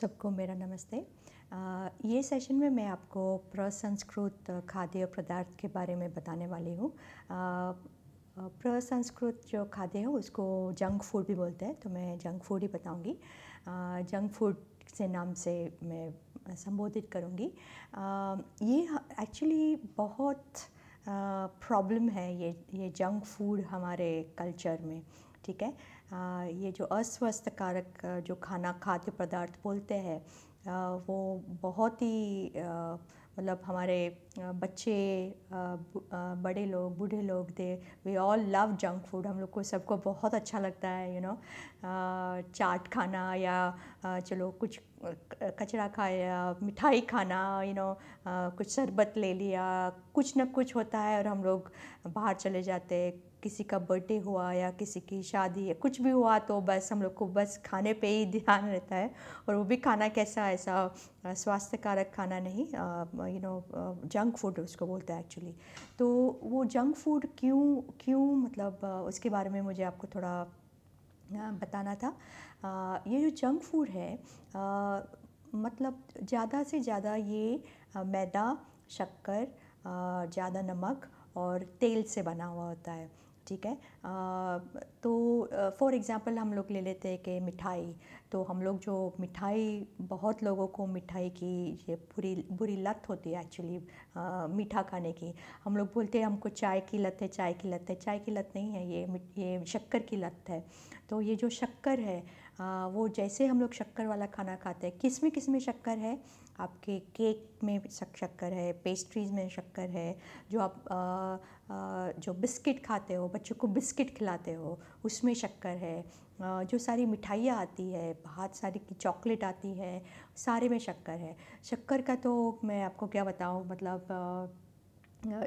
सबको मेरा नमस्ते ये सेशन में मैं आपको प्रसंस्कृत खाद्य पदार्थ के बारे में बताने वाली हूँ प्रसंस्कृत जो खाद्य है उसको जंक फूड भी बोलते हैं तो मैं जंक फूड ही बताऊँगी जंक फूड से नाम से मैं संबोधित करूँगी ये एक्चुअली बहुत प्रॉब्लम है ये ये जंक फूड हमारे कल्चर में ठीक है ये जो अस्वस्थ कारक जो खाना खाद्य पदार्थ बोलते हैं वो बहुत ही मतलब हमारे बच्चे बड़े लोग बूढ़े लोग they we all love junk food हम लोग को सबको बहुत अच्छा लगता है यू नो चाट खाना या चलो कुछ कचरा खाया मिठाई खाना यू नो कुछ शरबत ले लिया कुछ ना कुछ होता है और हम लोग बाहर चले जाते किसी का बर्थडे हुआ या किसी की शादी या कुछ भी हुआ तो बस हम लोग को बस खाने पे ही ध्यान रहता है और वो भी खाना कैसा ऐसा स्वास्थ्यकारक खाना नहीं यू नो जंक फूड उसको बोलता है एक्चुअली तो वो जंक फूड क्यों क्यों मतलब उसके बारे में मुझे आपको थोड़ा बताना था ये जो जंक फूड है मतलब ज़्यादा से ज़्यादा ये मैदा शक्कर ज़्यादा नमक और तेल से बना हुआ होता है ठीक है तो फॉर एग्ज़ाम्पल हम लोग ले लेते हैं कि मिठाई तो हम लोग जो मिठाई बहुत लोगों को मिठाई की ये बुरी बुरी लत होती है एक्चुअली मीठा खाने की हम लोग बोलते हैं हमको चाय की लत है चाय की लत है चाय की लत नहीं है ये ये शक्कर की लत है तो ये जो शक्कर है आ, वो जैसे हम लोग शक्कर वाला खाना खाते हैं किस में किस में शक्कर है आपके केक में शक्कर है पेस्ट्रीज़ में शक्कर है जो आप आ, आ, जो बिस्किट खाते हो बच्चों को बिस्किट खिलाते हो उसमें शक्कर है आ, जो सारी मिठाइयाँ आती है बहुत सारी की चॉकलेट आती है सारे में शक्कर है शक्कर का तो मैं आपको क्या बताऊँ मतलब आ,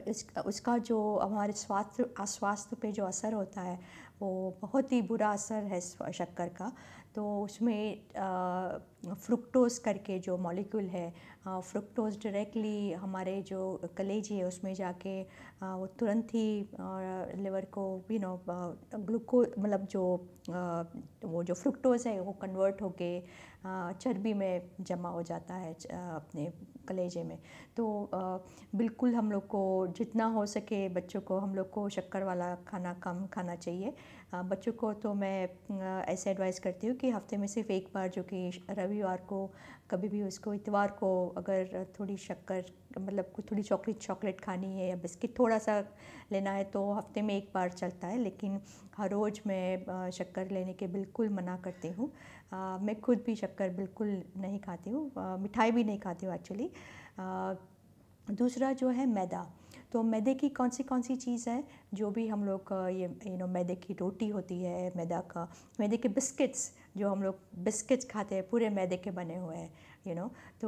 इस उसका जो हमारे स्वास्थ्य स्वास्थ्य पे जो असर होता है वो बहुत ही बुरा असर है शक्कर का तो उसमें फ्रुक्टोज़ करके जो मॉलिक्यूल है फ्रुक्टोज़ डायरेक्टली हमारे जो कलेजी है उसमें जाके वो तुरंत ही लिवर को यू नो ग्लूको मतलब जो वो जो फ्रुक्टोज़ है वो कन्वर्ट होके चर्बी में जमा हो जाता है अपने कलेजे में तो बिल्कुल हम लोग को जितना हो सके बच्चों को हम लोग को शक्कर वाला खाना कम खाना चाहिए बच्चों को तो मैं ऐसे एडवाइस करती हूँ कि हफ्ते में सिर्फ एक बार जो कि रवि रविवार को कभी भी उसको इतवार को अगर थोड़ी शक्कर मतलब कुछ थोड़ी चॉकलेट चॉकलेट खानी है या बिस्किट थोड़ा सा लेना है तो हफ्ते में एक बार चलता है लेकिन हर रोज़ मैं शक्कर लेने के बिल्कुल मना करती हूँ मैं खुद भी शक्कर बिल्कुल नहीं खाती हूँ मिठाई भी नहीं खाती हूँ एक्चुअली दूसरा जो है मैदा तो मैदे की कौन सी कौन सी चीज़ है जो भी हम लोग ये यू नो मैदे की रोटी होती है मैदा का मैदे के बिस्किट्स जो हम लोग बिस्किट्स खाते हैं पूरे मैदे के बने हुए हैं यू नो तो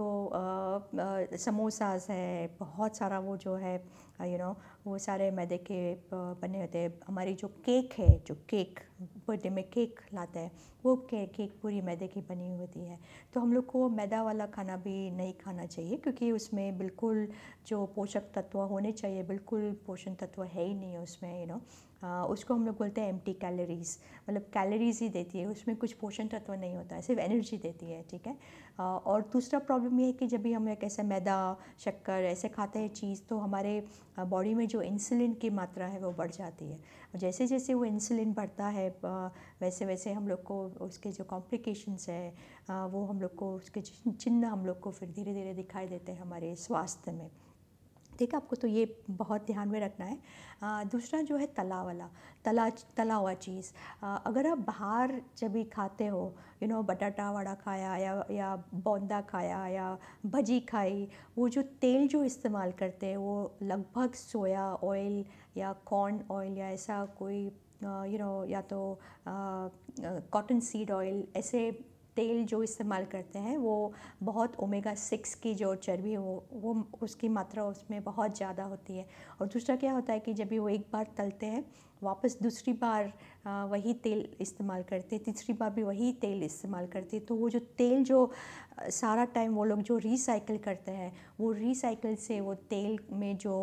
समोसास है बहुत सारा वो जो है यू नो वो सारे मैदे के बने होते हैं हमारी जो केक है जो केक बर्थडे में केक लाते हैं वो केक केक पूरी मैदे की बनी होती है तो हम लोग को मैदा वाला खाना भी नहीं खाना चाहिए क्योंकि उसमें बिल्कुल जो पोषक तत्व होने चाहिए बिल्कुल पोषण तत्व है ही नहीं उसमें यू नो उसको हम लोग बोलते हैं एम्प्टी कैलोरीज़ मतलब कैलोरीज़ ही देती है उसमें कुछ पोषण तत्व नहीं होता है सिर्फ एनर्जी देती है ठीक है और दूसरा प्रॉब्लम ये है कि जब भी हम एक ऐसे मैदा शक्कर ऐसे खाते हैं चीज़ तो हमारे बॉडी में जो इंसुलिन की मात्रा है वो बढ़ जाती है जैसे जैसे वो इंसुलिन बढ़ता है वैसे वैसे हम लोग को उसके जो कॉम्प्लिकेशंस है वो हम लोग को उसके चिन्ह हम लोग को फिर धीरे धीरे दिखाई देते हैं हमारे स्वास्थ्य में ठीक है आपको तो ये बहुत ध्यान में रखना है दूसरा जो है तला वाला तला तला हुआ चीज़ आ, अगर आप बाहर जब भी खाते हो यू नो बटाटा वड़ा खाया या या बौंदा खाया या भजी खाई वो जो तेल जो इस्तेमाल करते हैं वो लगभग सोया ऑयल या कॉर्न ऑयल या ऐसा कोई यू नो या तो कॉटन सीड ऑयल ऐसे तेल जो इस्तेमाल करते हैं वो बहुत ओमेगा सिक्स की जो चर्बी है वो वो उसकी मात्रा उसमें बहुत ज़्यादा होती है और दूसरा क्या होता है कि जब भी वो एक बार तलते हैं वापस दूसरी बार वही तेल इस्तेमाल करते तीसरी बार भी वही तेल इस्तेमाल करते तो वो जो तेल जो सारा टाइम वो लोग जो रिसाइकिल करते हैं वो रिसाइकिल से वो तेल में जो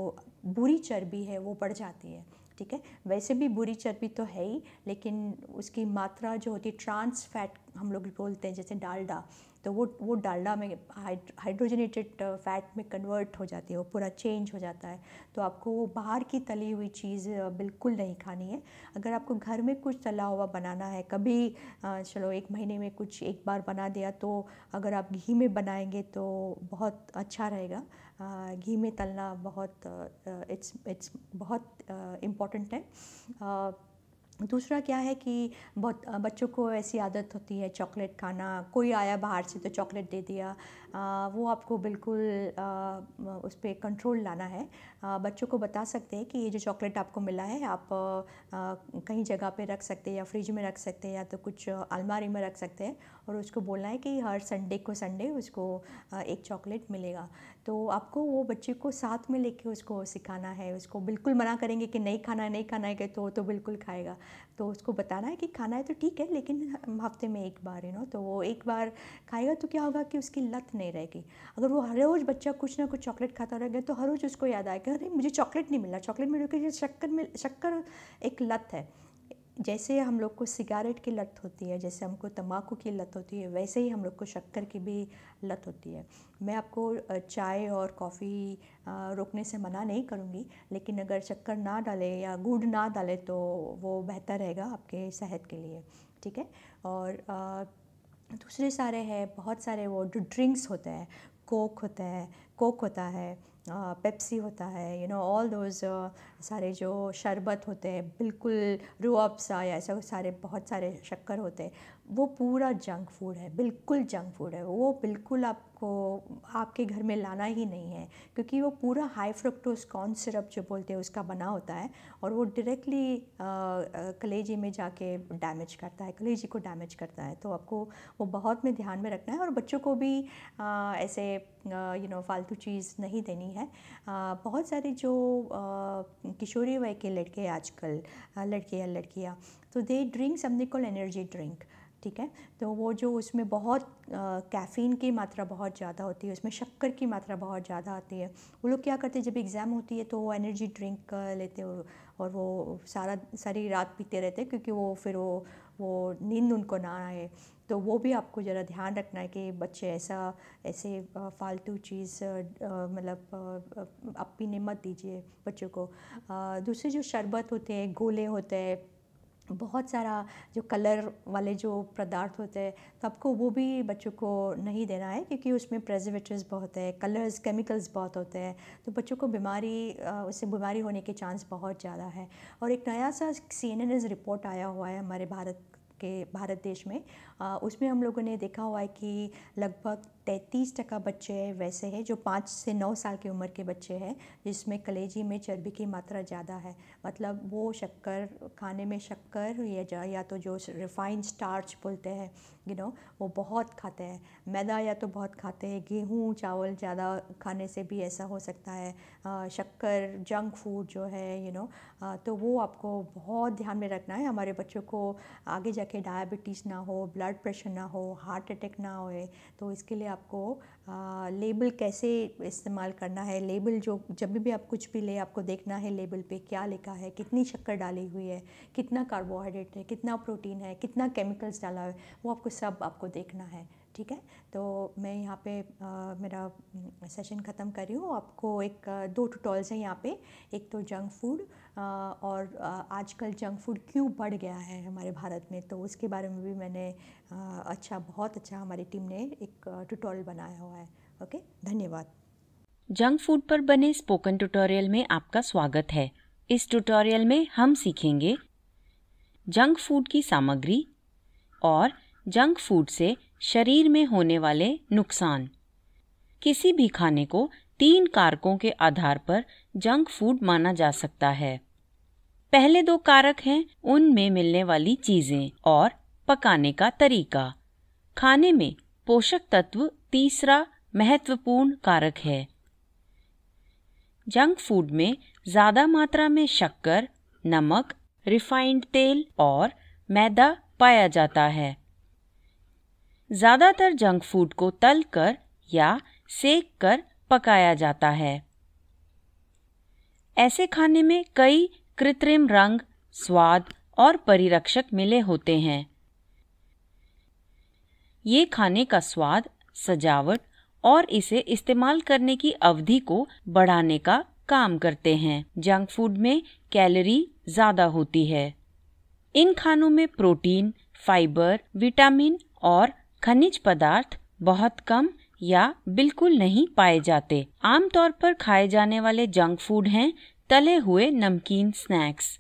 बुरी चर्बी है वो बढ़ जाती है ठीक है वैसे भी बुरी चर्बी तो है ही लेकिन उसकी मात्रा जो होती है ट्रांस फैट हम लोग बोलते हैं जैसे डालडा तो वो वो डालडा में हाइड्रोजनेटेड फैट uh, में कन्वर्ट हो जाती है वो पूरा चेंज हो जाता है तो आपको वो बाहर की तली हुई चीज़ uh, बिल्कुल नहीं खानी है अगर आपको घर में कुछ तला हुआ बनाना है कभी uh, चलो एक महीने में कुछ एक बार बना दिया तो अगर आप घी में बनाएंगे तो बहुत अच्छा रहेगा घी में तलना बहुत इट्स इट्स बहुत इम्पॉर्टेंट है दूसरा क्या है कि बहुत बच्चों को ऐसी आदत होती है चॉकलेट खाना कोई आया बाहर से तो चॉकलेट दे दिया आ, वो आपको बिल्कुल आ, उस पर कंट्रोल लाना है आ, बच्चों को बता सकते हैं कि ये जो चॉकलेट आपको मिला है आप आ, कहीं जगह पे रख सकते हैं या फ्रिज में रख सकते हैं या तो कुछ अलमारी में रख सकते हैं और उसको बोलना है कि हर संडे को संडे उसको एक चॉकलेट मिलेगा तो आपको वो बच्चे को साथ में लेके उसको सिखाना है उसको बिल्कुल मना करेंगे कि नहीं खाना है नहीं खाना है तो तो बिल्कुल खाएगा तो उसको बताना है कि खाना है तो ठीक है लेकिन हफ्ते में एक बार यू नो तो वो एक बार खाएगा तो क्या होगा कि उसकी लत नहीं रहेगी अगर वो हर रोज़ बच्चा कुछ ना कुछ चॉकलेट खाता रहेगा तो हर रोज़ उसको याद आएगा अरे मुझे चॉकलेट नहीं मिला चॉकलेट मिल रही शक्कर में शक्कर एक लत है जैसे हम लोग को सिगारेट की लत होती है जैसे हमको तम्बाकू की लत होती है वैसे ही हम लोग को शक्कर की भी लत होती है मैं आपको चाय और कॉफ़ी रोकने से मना नहीं करूँगी लेकिन अगर शक्कर ना डाले या गुड़ ना डाले तो वो बेहतर रहेगा आपके सेहत के लिए ठीक है और दूसरे सारे हैं बहुत सारे वो ड्रिंक्स होते हैं कोक होता है कोक होता है पेप्सी होता है यू नो ऑल दोज सारे जो शरबत होते हैं बिल्कुल रूअफ़ज़ा या ऐसा सारे बहुत सारे शक्कर होते हैं वो पूरा जंक फूड है बिल्कुल जंक फूड है वो बिल्कुल आपको आपके घर में लाना ही नहीं है क्योंकि वो पूरा हाई फ्रुक्टोज कॉर्न सिरप जो बोलते हैं उसका बना होता है और वो डायरेक्टली कलेजी में जाके डैमेज करता है कलेजी को डैमेज करता है तो आपको वो बहुत में ध्यान में रखना है और बच्चों को भी आ, ऐसे यू नो फालतू चीज़ नहीं देनी है आ, बहुत सारे जो किशोरी वय के लड़के आजकल लड़के या लड़कियाँ तो they drink something call energy drink ठीक है तो वो जो उसमें बहुत कैफ़ीन की मात्रा बहुत ज़्यादा होती है उसमें शक्कर की मात्रा बहुत ज़्यादा आती है वो लोग क्या करते हैं जब एग्ज़ाम होती है तो वो एनर्जी ड्रिंक लेते हो और वो सारा सारी रात पीते रहते हैं क्योंकि वो फिर वो वो नींद उनको ना आए तो वो भी आपको ज़रा ध्यान रखना है कि बच्चे ऐसा ऐसे फालतू चीज़ मतलब आप पीने मत दीजिए बच्चों को दूसरे जो शरबत होते हैं गोले होते हैं बहुत सारा जो कलर वाले जो पदार्थ होते हैं तो आपको वो भी बच्चों को नहीं देना है क्योंकि उसमें प्रेजर्वेटिव बहुत है कलर्स केमिकल्स बहुत होते हैं तो बच्चों को बीमारी उससे बीमारी होने के चांस बहुत ज़्यादा है और एक नया सा सी एन रिपोर्ट आया हुआ है हमारे भारत के भारत देश में उसमें हम लोगों ने देखा हुआ है कि लगभग तैंतीस टका बच्चे वैसे हैं जो पाँच से नौ साल की उम्र के बच्चे हैं जिसमें कलेजी में चर्बी की मात्रा ज़्यादा है मतलब वो शक्कर खाने में शक्कर या या तो जो रिफाइंड स्टार्च बोलते हैं यू नो वो बहुत खाते हैं मैदा या तो बहुत खाते हैं गेहूँ चावल ज़्यादा खाने से भी ऐसा हो सकता है शक्कर जंक फूड जो है यू नो तो वो आपको बहुत ध्यान में रखना है हमारे बच्चों को आगे जाके डायबिटीज़ ना हो ब्लड ब्लड प्रेशर ना हो हार्ट अटैक ना होए तो इसके लिए आपको आ, लेबल कैसे इस्तेमाल करना है लेबल जो जब भी आप कुछ भी ले आपको देखना है लेबल पे क्या लिखा है कितनी शक्कर डाली हुई है कितना कार्बोहाइड्रेट है कितना प्रोटीन है कितना केमिकल्स डाला है वो आपको सब आपको देखना है ठीक है तो मैं यहाँ पे आ, मेरा सेशन ख़त्म कर रही हूँ आपको एक दो टूटॉल्स हैं यहाँ पे एक तो जंक फूड और आजकल जंक फूड क्यों बढ़ गया है हमारे भारत में तो उसके बारे में भी मैंने आ, अच्छा बहुत अच्छा हमारी टीम ने एक टूटोरियल बनाया हुआ है ओके धन्यवाद जंक फूड पर बने स्पोकन ट्यूटोरियल में आपका स्वागत है इस ट्यूटोरियल में हम सीखेंगे जंक फूड की सामग्री और जंक फूड से शरीर में होने वाले नुकसान किसी भी खाने को तीन कारकों के आधार पर जंक फूड माना जा सकता है पहले दो कारक हैं उनमें मिलने वाली चीजें और पकाने का तरीका खाने में पोषक तत्व तीसरा महत्वपूर्ण कारक है जंक फूड में ज्यादा मात्रा में शक्कर नमक रिफाइंड तेल और मैदा पाया जाता है ज़्यादातर जंक फूड को तल कर या सेक कर पकाया जाता है ऐसे खाने में कई कृत्रिम रंग स्वाद और परिरक्षक मिले होते हैं ये खाने का स्वाद सजावट और इसे इस्तेमाल करने की अवधि को बढ़ाने का काम करते हैं जंक फूड में कैलोरी ज़्यादा होती है इन खानों में प्रोटीन फाइबर विटामिन और खनिज पदार्थ बहुत कम या बिल्कुल नहीं पाए जाते आमतौर पर खाए जाने वाले जंक फूड हैं तले हुए नमकीन स्नैक्स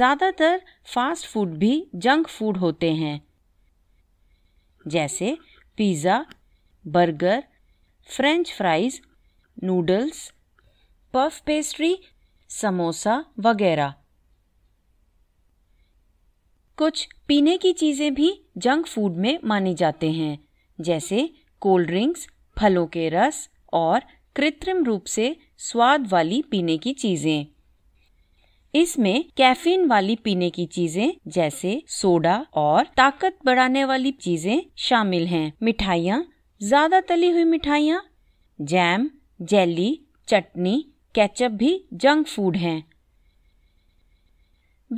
ज़्यादातर फास्ट फूड भी जंक फूड होते हैं जैसे pizza burger french fries noodles puff pastry samosa वगैरह कुछ पीने की चीज़ें भी जंक फूड में माने जाते हैं जैसे कोल्ड ड्रिंक्स फलों के रस और कृत्रिम रूप से स्वाद वाली पीने की चीज़ें इसमें कैफीन वाली पीने की चीजें जैसे सोडा और ताकत बढ़ाने वाली चीजें शामिल हैं मिठाइयाँ ज्यादा तली हुई मिठाइयाँ जैम जेली चटनी केचप भी जंक फूड हैं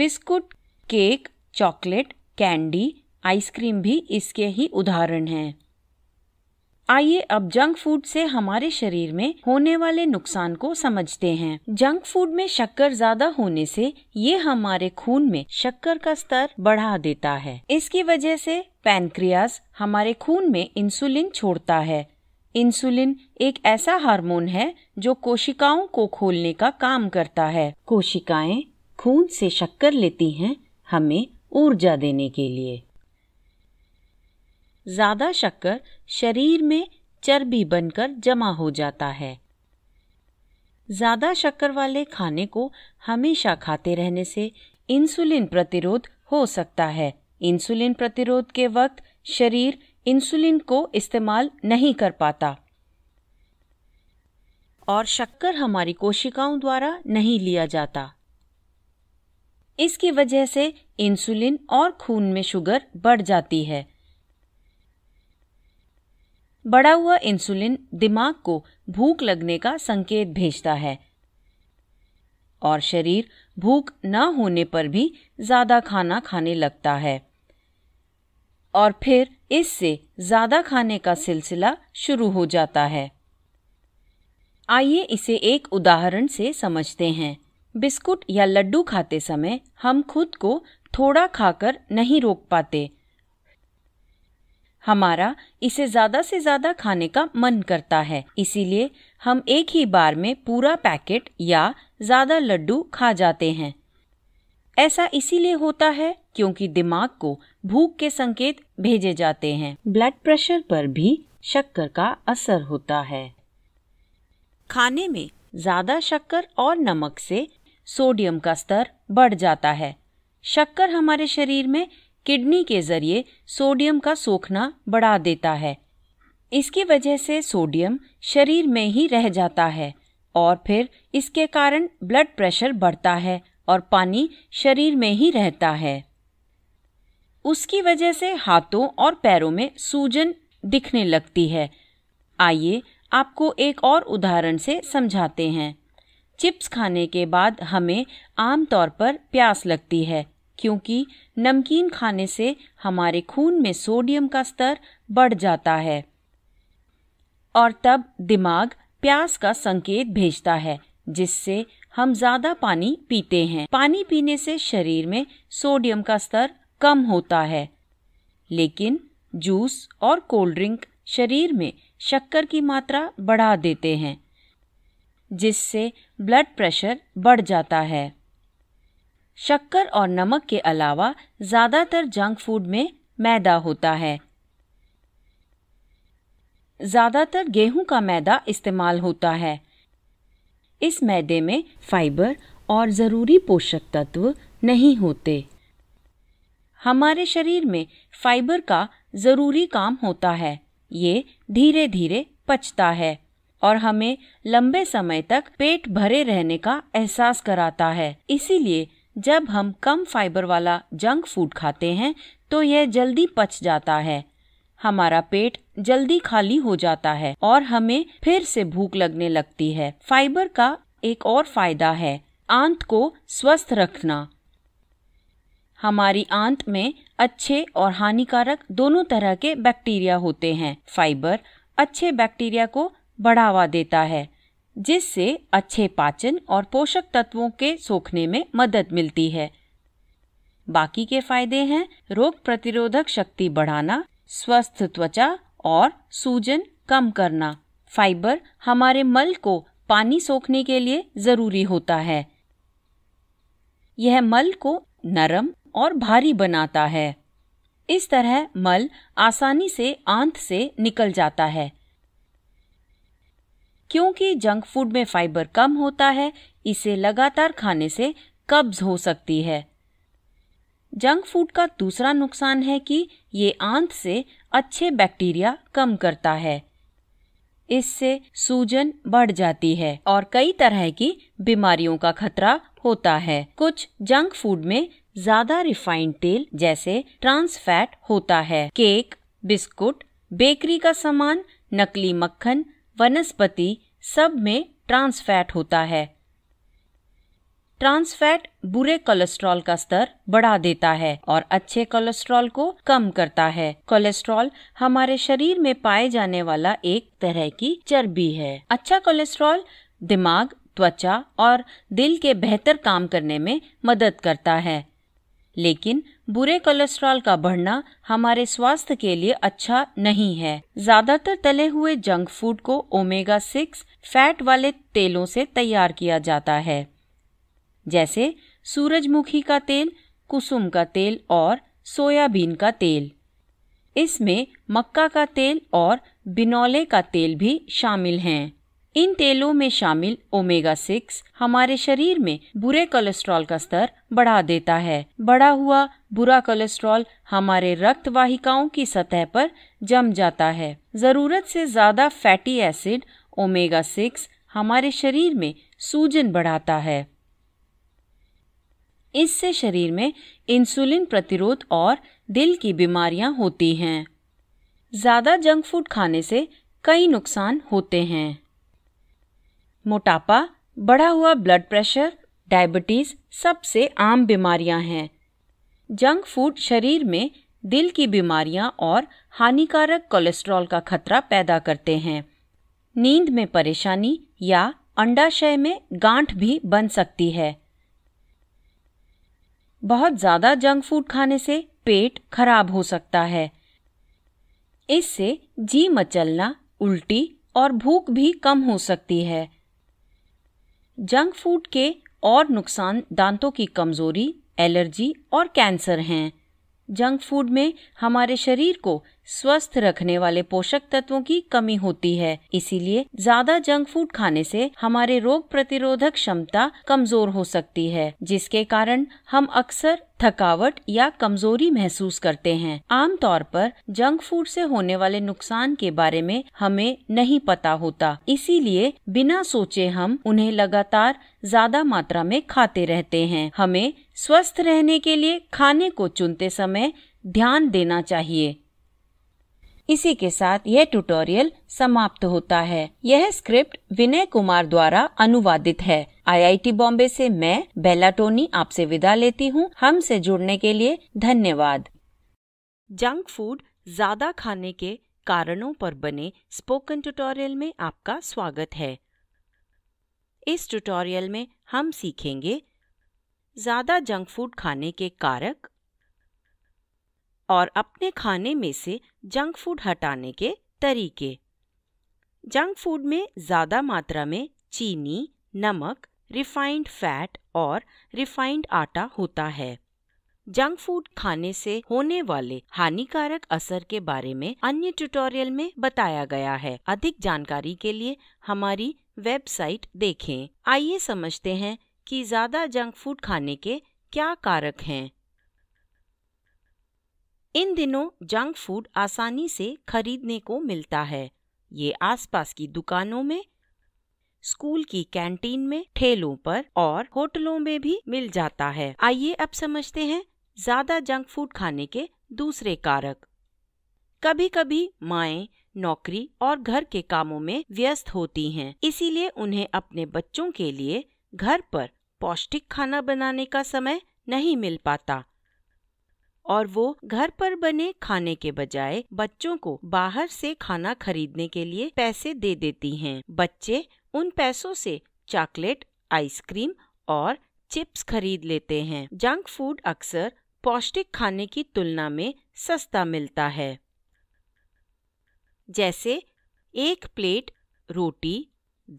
biscuit cake chocolate candy ice cream भी इसके ही उदाहरण हैं आइए अब जंक फूड से हमारे शरीर में होने वाले नुकसान को समझते हैं जंक फूड में शक्कर ज्यादा होने से ये हमारे खून में शक्कर का स्तर बढ़ा देता है इसकी वजह से पैनक्रियाज हमारे खून में इंसुलिन छोड़ता है इंसुलिन एक ऐसा हार्मोन है जो कोशिकाओं को खोलने का काम करता है कोशिकाएं खून से शक्कर लेती हैं हमें ऊर्जा देने के लिए ज़्यादा शक्कर शरीर में चर्बी बनकर जमा हो जाता है ज़्यादा शक्कर वाले खाने को हमेशा खाते रहने से इंसुलिन प्रतिरोध हो सकता है इंसुलिन प्रतिरोध के वक्त शरीर इंसुलिन को इस्तेमाल नहीं कर पाता और शक्कर हमारी कोशिकाओं द्वारा नहीं लिया जाता इसकी वजह से इंसुलिन और खून में शुगर बढ़ जाती है बढ़ा हुआ इंसुलिन दिमाग को भूख लगने का संकेत भेजता है और शरीर भूख न होने पर भी ज़्यादा खाना खाने लगता है और फिर इससे ज़्यादा खाने का सिलसिला शुरू हो जाता है आइए इसे एक उदाहरण से समझते हैं बिस्कुट या लड्डू खाते समय हम खुद को थोड़ा खाकर नहीं रोक पाते हमारा इसे ज्यादा से ज्यादा खाने का मन करता है इसीलिए हम एक ही बार में पूरा पैकेट या ज्यादा लड्डू खा जाते हैं ऐसा इसीलिए होता है क्योंकि दिमाग को भूख के संकेत भेजे जाते हैं ब्लड प्रेशर पर भी शक्कर का असर होता है खाने में ज्यादा शक्कर और नमक से सोडियम का स्तर बढ़ जाता है शक्कर हमारे शरीर में किडनी के जरिए सोडियम का सोखना बढ़ा देता है इसकी वजह से सोडियम शरीर में ही रह जाता है और फिर इसके कारण ब्लड प्रेशर बढ़ता है और पानी शरीर में ही रहता है उसकी वजह से हाथों और पैरों में सूजन दिखने लगती है आइए आपको एक और उदाहरण से समझाते हैं चिप्स खाने के बाद हमें आमतौर पर प्यास लगती है क्योंकि नमकीन खाने से हमारे खून में सोडियम का स्तर बढ़ जाता है और तब दिमाग प्यास का संकेत भेजता है जिससे हम ज़्यादा पानी पीते हैं पानी पीने से शरीर में सोडियम का स्तर कम होता है लेकिन जूस और कोल्ड ड्रिंक शरीर में शक्कर की मात्रा बढ़ा देते हैं जिससे ब्लड प्रेशर बढ़ जाता है शक्कर और नमक के अलावा ज़्यादातर जंक फूड में मैदा होता है ज़्यादातर गेहूं का मैदा इस्तेमाल होता है इस मैदे में फाइबर और ज़रूरी पोषक तत्व नहीं होते हमारे शरीर में फाइबर का ज़रूरी काम होता है ये धीरे धीरे पचता है और हमें लंबे समय तक पेट भरे रहने का एहसास कराता है इसीलिए जब हम कम फाइबर वाला जंक फूड खाते हैं तो यह जल्दी पच जाता है हमारा पेट जल्दी खाली हो जाता है और हमें फिर से भूख लगने लगती है फाइबर का एक और फायदा है आंत को स्वस्थ रखना हमारी आंत में अच्छे और हानिकारक दोनों तरह के बैक्टीरिया होते हैं फाइबर अच्छे बैक्टीरिया को बढ़ावा देता है जिससे अच्छे पाचन और पोषक तत्वों के सोखने में मदद मिलती है बाकी के फायदे हैं रोग प्रतिरोधक शक्ति बढ़ाना स्वस्थ त्वचा और सूजन कम करना फाइबर हमारे मल को पानी सोखने के लिए जरूरी होता है यह मल को नरम और भारी बनाता है इस तरह मल आसानी से आंत से निकल जाता है क्योंकि जंक फूड में फाइबर कम होता है इसे लगातार खाने से कब्ज हो सकती है जंक फूड का दूसरा नुकसान है कि ये आंत से अच्छे बैक्टीरिया कम करता है इससे सूजन बढ़ जाती है और कई तरह की बीमारियों का खतरा होता है कुछ जंक फूड में ज्यादा रिफाइंड तेल जैसे ट्रांस फैट होता है केक बिस्कुट बेकरी का सामान नकली मक्खन वनस्पति सब में ट्रांस फैट होता है ट्रांस फैट बुरे कोलेस्ट्रॉल का स्तर बढ़ा देता है और अच्छे कोलेस्ट्रॉल को कम करता है कोलेस्ट्रॉल हमारे शरीर में पाए जाने वाला एक तरह की चर्बी है अच्छा कोलेस्ट्रॉल दिमाग त्वचा और दिल के बेहतर काम करने में मदद करता है लेकिन बुरे कोलेस्ट्रॉल का बढ़ना हमारे स्वास्थ्य के लिए अच्छा नहीं है ज्यादातर तले हुए जंक फूड को ओमेगा सिक्स फैट वाले तेलों से तैयार किया जाता है जैसे सूरजमुखी का तेल कुसुम का तेल और सोयाबीन का तेल इसमें मक्का का तेल और बिनौले का तेल भी शामिल हैं इन तेलों में शामिल ओमेगा सिक्स हमारे शरीर में बुरे कोलेस्ट्रॉल का स्तर बढ़ा देता है बढ़ा हुआ बुरा कोलेस्ट्रॉल हमारे रक्त वाहिकाओं की सतह पर जम जाता है जरूरत से ज्यादा फैटी एसिड ओमेगा सिक्स हमारे शरीर में सूजन बढ़ाता है इससे शरीर में इंसुलिन प्रतिरोध और दिल की बीमारियां होती हैं ज़्यादा जंक फूड खाने से कई नुकसान होते हैं मोटापा बढ़ा हुआ ब्लड प्रेशर डायबिटीज़ सबसे आम बीमारियां हैं जंक फूड शरीर में दिल की बीमारियां और हानिकारक कोलेस्ट्रॉल का खतरा पैदा करते हैं नींद में परेशानी या अंडाशय में गांठ भी बन सकती है बहुत ज़्यादा जंक फूड खाने से पेट खराब हो सकता है इससे जी मचलना उल्टी और भूख भी कम हो सकती है जंक फूड के और नुकसान दांतों की कमज़ोरी एलर्जी और कैंसर हैं जंक फूड में हमारे शरीर को स्वस्थ रखने वाले पोषक तत्वों की कमी होती है इसीलिए ज्यादा जंक फूड खाने से हमारे रोग प्रतिरोधक क्षमता कमजोर हो सकती है जिसके कारण हम अक्सर थकावट या कमजोरी महसूस करते हैं आमतौर पर जंक फूड से होने वाले नुकसान के बारे में हमें नहीं पता होता इसीलिए बिना सोचे हम उन्हें लगातार ज्यादा मात्रा में खाते रहते हैं हमें स्वस्थ रहने के लिए खाने को चुनते समय ध्यान देना चाहिए इसी के साथ यह ट्यूटोरियल समाप्त होता है यह स्क्रिप्ट विनय कुमार द्वारा अनुवादित है आईआईटी बॉम्बे से मैं बेला टोनी आपसे विदा लेती हूँ हमसे जुड़ने के लिए धन्यवाद जंक फूड ज्यादा खाने के कारणों पर बने स्पोकन ट्यूटोरियल में आपका स्वागत है इस ट्यूटोरियल में हम सीखेंगे ज्यादा जंक फूड खाने के कारक और अपने खाने में से जंक फूड हटाने के तरीके जंक फूड में ज़्यादा मात्रा में चीनी नमक रिफाइंड फैट और रिफाइंड आटा होता है जंक फूड खाने से होने वाले हानिकारक असर के बारे में अन्य ट्यूटोरियल में बताया गया है अधिक जानकारी के लिए हमारी वेबसाइट देखें आइए समझते हैं कि ज़्यादा जंक फूड खाने के क्या कारक हैं इन दिनों जंक फूड आसानी से खरीदने को मिलता है ये आसपास की दुकानों में स्कूल की कैंटीन में ठेलों पर और होटलों में भी मिल जाता है आइए अब समझते हैं ज्यादा जंक फूड खाने के दूसरे कारक कभी कभी माए नौकरी और घर के कामों में व्यस्त होती हैं इसीलिए उन्हें अपने बच्चों के लिए घर पर पौष्टिक खाना बनाने का समय नहीं मिल पाता और वो घर पर बने खाने के बजाय बच्चों को बाहर से खाना खरीदने के लिए पैसे दे देती हैं बच्चे उन पैसों से चॉकलेट आइसक्रीम और चिप्स खरीद लेते हैं जंक फूड अक्सर पौष्टिक खाने की तुलना में सस्ता मिलता है जैसे एक प्लेट रोटी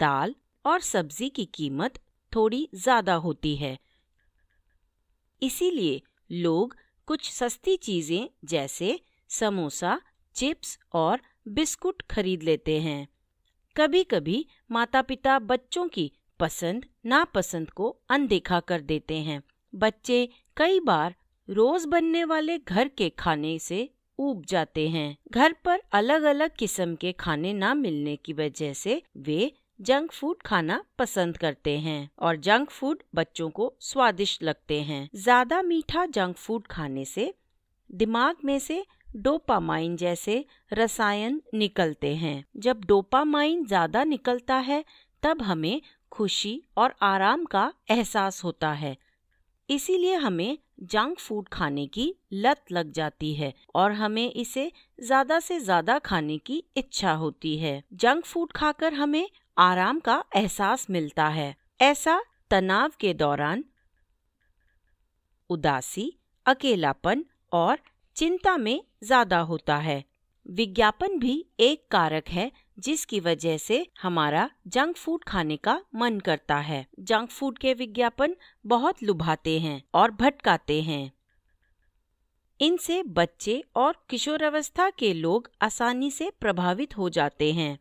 दाल और सब्जी की कीमत थोड़ी ज़्यादा होती है इसीलिए लोग कुछ सस्ती चीज़ें जैसे समोसा चिप्स और बिस्कुट खरीद लेते हैं कभी कभी माता पिता बच्चों की पसंद नापसंद को अनदेखा कर देते हैं बच्चे कई बार रोज बनने वाले घर के खाने से ऊब जाते हैं घर पर अलग अलग किस्म के खाने ना मिलने की वजह से वे जंक फूड खाना पसंद करते हैं और जंक फूड बच्चों को स्वादिष्ट लगते हैं ज्यादा मीठा जंक फूड खाने से दिमाग में से डोपामाइन जैसे रसायन निकलते हैं जब डोपामाइन ज्यादा निकलता है तब हमें खुशी और आराम का एहसास होता है इसीलिए हमें जंक फूड खाने की लत लग जाती है और हमें इसे ज्यादा से ज्यादा खाने की इच्छा होती है जंक फूड खाकर हमें आराम का एहसास मिलता है ऐसा तनाव के दौरान उदासी अकेलापन और चिंता में ज्यादा होता है विज्ञापन भी एक कारक है जिसकी वजह से हमारा जंक फूड खाने का मन करता है जंक फूड के विज्ञापन बहुत लुभाते हैं और भटकाते हैं इनसे बच्चे और किशोरावस्था के लोग आसानी से प्रभावित हो जाते हैं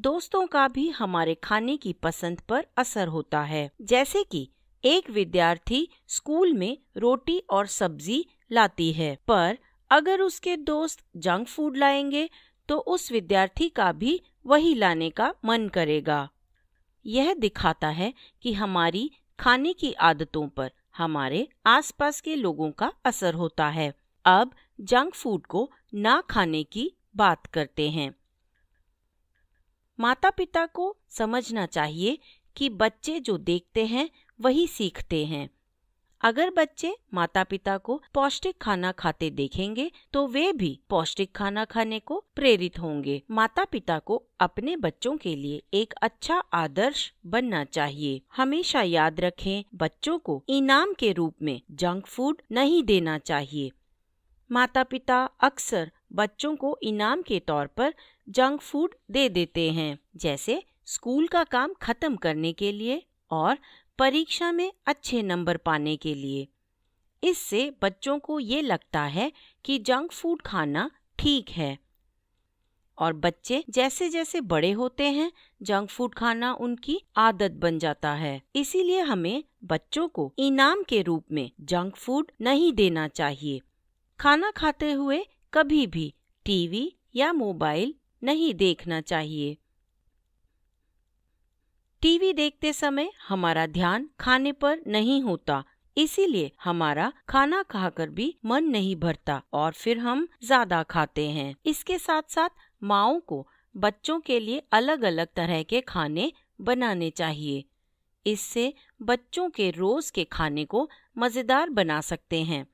दोस्तों का भी हमारे खाने की पसंद पर असर होता है जैसे कि एक विद्यार्थी स्कूल में रोटी और सब्जी लाती है पर अगर उसके दोस्त जंक फूड लाएंगे तो उस विद्यार्थी का भी वही लाने का मन करेगा यह दिखाता है कि हमारी खाने की आदतों पर हमारे आसपास के लोगों का असर होता है अब जंक फूड को ना खाने की बात करते हैं माता पिता को समझना चाहिए कि बच्चे जो देखते हैं वही सीखते हैं अगर बच्चे माता पिता को पौष्टिक खाना खाते देखेंगे तो वे भी पौष्टिक खाना खाने को प्रेरित होंगे माता पिता को अपने बच्चों के लिए एक अच्छा आदर्श बनना चाहिए हमेशा याद रखें बच्चों को इनाम के रूप में जंक फूड नहीं देना चाहिए माता पिता अक्सर बच्चों को इनाम के तौर पर जंक फूड दे देते हैं जैसे स्कूल का काम खत्म करने के लिए और परीक्षा में अच्छे नंबर पाने के लिए इससे बच्चों को ये लगता है कि जंक फूड खाना ठीक है और बच्चे जैसे जैसे बड़े होते हैं जंक फूड खाना उनकी आदत बन जाता है इसीलिए हमें बच्चों को इनाम के रूप में जंक फूड नहीं देना चाहिए खाना खाते हुए कभी भी टीवी या मोबाइल नहीं देखना चाहिए टीवी देखते समय हमारा ध्यान खाने पर नहीं होता इसीलिए हमारा खाना खाकर भी मन नहीं भरता और फिर हम ज्यादा खाते हैं इसके साथ साथ माओ को बच्चों के लिए अलग अलग तरह के खाने बनाने चाहिए इससे बच्चों के रोज के खाने को मजेदार बना सकते हैं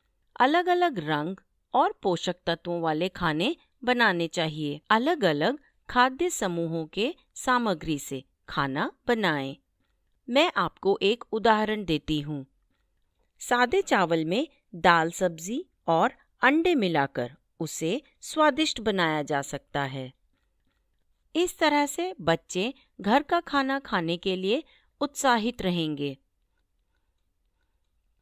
अलग अलग रंग और पोषक तत्वों वाले खाने बनाने चाहिए अलग अलग खाद्य समूहों के सामग्री से खाना बनाएं। मैं आपको एक उदाहरण देती हूँ सादे चावल में दाल सब्जी और अंडे मिलाकर उसे स्वादिष्ट बनाया जा सकता है इस तरह से बच्चे घर का खाना खाने के लिए उत्साहित रहेंगे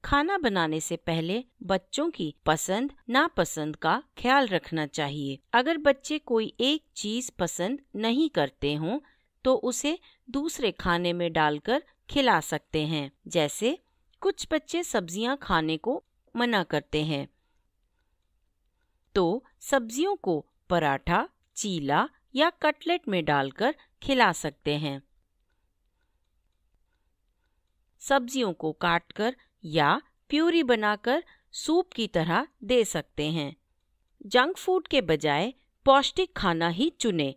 खाना बनाने से पहले बच्चों की पसंद नापसंद का ख्याल रखना चाहिए अगर बच्चे कोई एक चीज पसंद नहीं करते हों तो उसे दूसरे खाने में डालकर खिला सकते हैं जैसे कुछ बच्चे सब्जियां खाने को मना करते हैं तो सब्जियों को पराठा चीला या कटलेट में डालकर खिला सकते हैं सब्जियों को काटकर या प्यूरी बनाकर सूप की तरह दे सकते हैं जंक फूड के बजाय पौष्टिक खाना ही चुने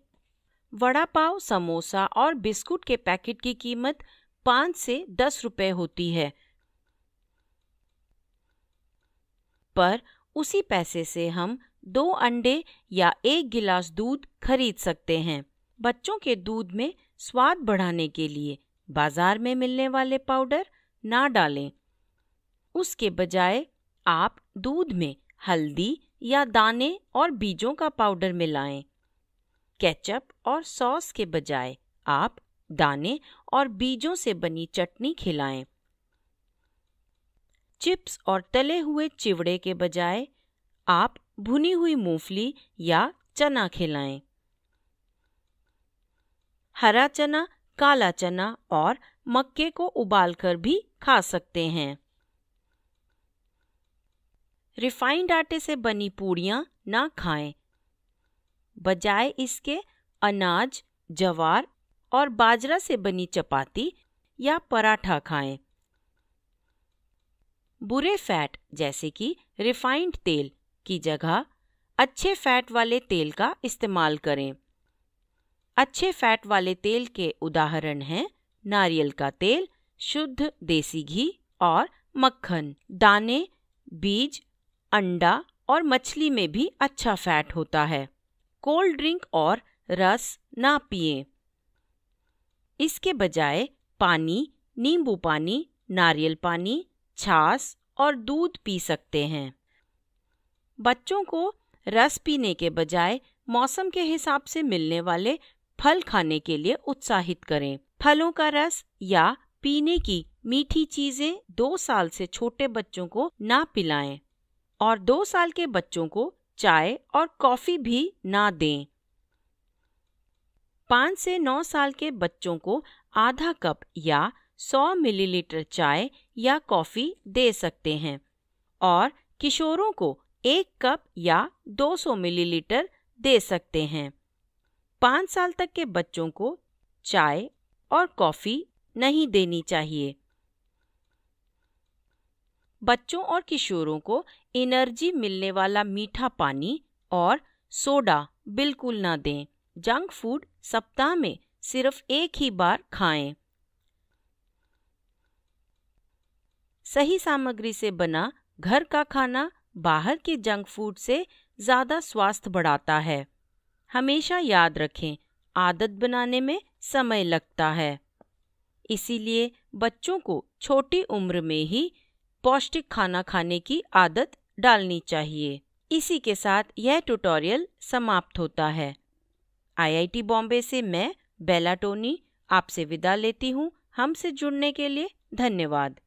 वड़ा पाव समोसा और बिस्कुट के पैकेट की कीमत पाँच से दस रुपए होती है पर उसी पैसे से हम दो अंडे या एक गिलास दूध खरीद सकते हैं बच्चों के दूध में स्वाद बढ़ाने के लिए बाजार में मिलने वाले पाउडर ना डालें उसके बजाय आप दूध में हल्दी या दाने और बीजों का पाउडर मिलाएं। केचप और सॉस के बजाय आप दाने और बीजों से बनी चटनी खिलाएं। चिप्स और तले हुए चिवड़े के बजाय आप भुनी हुई मूंगफली या चना खिलाएं। हरा चना काला चना और मक्के को उबालकर भी खा सकते हैं रिफाइंड आटे से बनी पूड़ियाँ ना खाएं। बजाय इसके अनाज जवार और बाजरा से बनी चपाती या पराठा खाएं। बुरे फैट जैसे कि रिफाइंड तेल की जगह अच्छे फैट वाले तेल का इस्तेमाल करें अच्छे फैट वाले तेल के उदाहरण हैं नारियल का तेल शुद्ध देसी घी और मक्खन दाने बीज अंडा और मछली में भी अच्छा फैट होता है कोल्ड ड्रिंक और रस ना पिए इसके बजाय पानी नींबू पानी नारियल पानी छाछ और दूध पी सकते हैं बच्चों को रस पीने के बजाय मौसम के हिसाब से मिलने वाले फल खाने के लिए उत्साहित करें फलों का रस या पीने की मीठी चीजें दो साल से छोटे बच्चों को ना पिलाएं। और दो साल के बच्चों को चाय और कॉफ़ी भी ना दें पाँच से नौ साल के बच्चों को आधा कप या 100 मिलीलीटर चाय या कॉफ़ी दे सकते हैं और किशोरों को एक कप या 200 मिलीलीटर दे सकते हैं पाँच साल तक के बच्चों को चाय और कॉफ़ी नहीं देनी चाहिए बच्चों और किशोरों को एनर्जी मिलने वाला मीठा पानी और सोडा बिल्कुल ना दें जंक फूड सप्ताह में सिर्फ एक ही बार खाएं। सही सामग्री से बना घर का खाना बाहर के जंक फूड से ज़्यादा स्वास्थ्य बढ़ाता है हमेशा याद रखें आदत बनाने में समय लगता है इसीलिए बच्चों को छोटी उम्र में ही पौष्टिक खाना खाने की आदत डालनी चाहिए इसी के साथ यह ट्यूटोरियल समाप्त होता है आईआईटी बॉम्बे से मैं बेला टोनी आपसे विदा लेती हूँ हमसे जुड़ने के लिए धन्यवाद